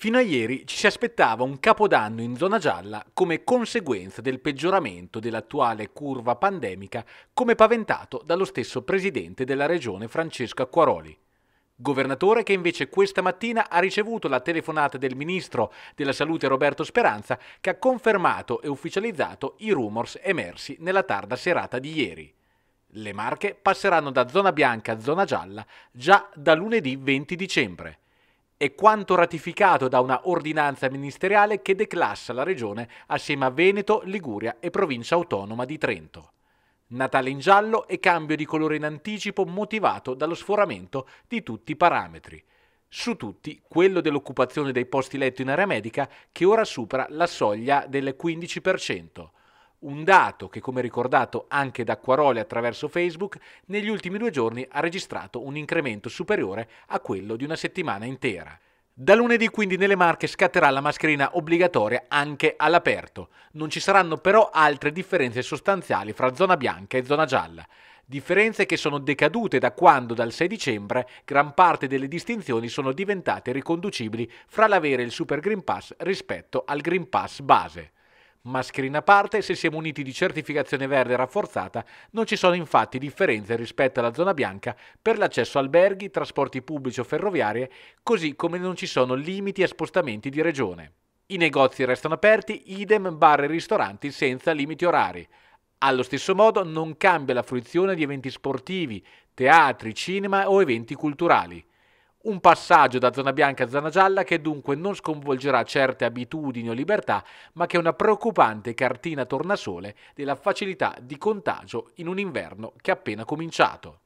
Fino a ieri ci si aspettava un capodanno in zona gialla come conseguenza del peggioramento dell'attuale curva pandemica come paventato dallo stesso presidente della regione Francesco Acquaroli. Governatore che invece questa mattina ha ricevuto la telefonata del ministro della salute Roberto Speranza che ha confermato e ufficializzato i rumors emersi nella tarda serata di ieri. Le Marche passeranno da zona bianca a zona gialla già da lunedì 20 dicembre e quanto ratificato da una ordinanza ministeriale che declassa la regione assieme a Veneto, Liguria e provincia autonoma di Trento. Natale in giallo e cambio di colore in anticipo motivato dallo sforamento di tutti i parametri. Su tutti quello dell'occupazione dei posti letto in area medica che ora supera la soglia del 15%. Un dato che, come ricordato anche da Quaroli attraverso Facebook, negli ultimi due giorni ha registrato un incremento superiore a quello di una settimana intera. Da lunedì quindi nelle Marche scatterà la mascherina obbligatoria anche all'aperto. Non ci saranno però altre differenze sostanziali fra zona bianca e zona gialla. Differenze che sono decadute da quando dal 6 dicembre gran parte delle distinzioni sono diventate riconducibili fra l'avere il Super Green Pass rispetto al Green Pass base. Mascherina a parte, se siamo uniti di certificazione verde rafforzata, non ci sono infatti differenze rispetto alla zona bianca per l'accesso a alberghi, trasporti pubblici o ferroviarie, così come non ci sono limiti a spostamenti di regione. I negozi restano aperti, idem bar e ristoranti senza limiti orari. Allo stesso modo non cambia la fruizione di eventi sportivi, teatri, cinema o eventi culturali. Un passaggio da zona bianca a zona gialla che dunque non sconvolgerà certe abitudini o libertà, ma che è una preoccupante cartina tornasole della facilità di contagio in un inverno che è appena cominciato.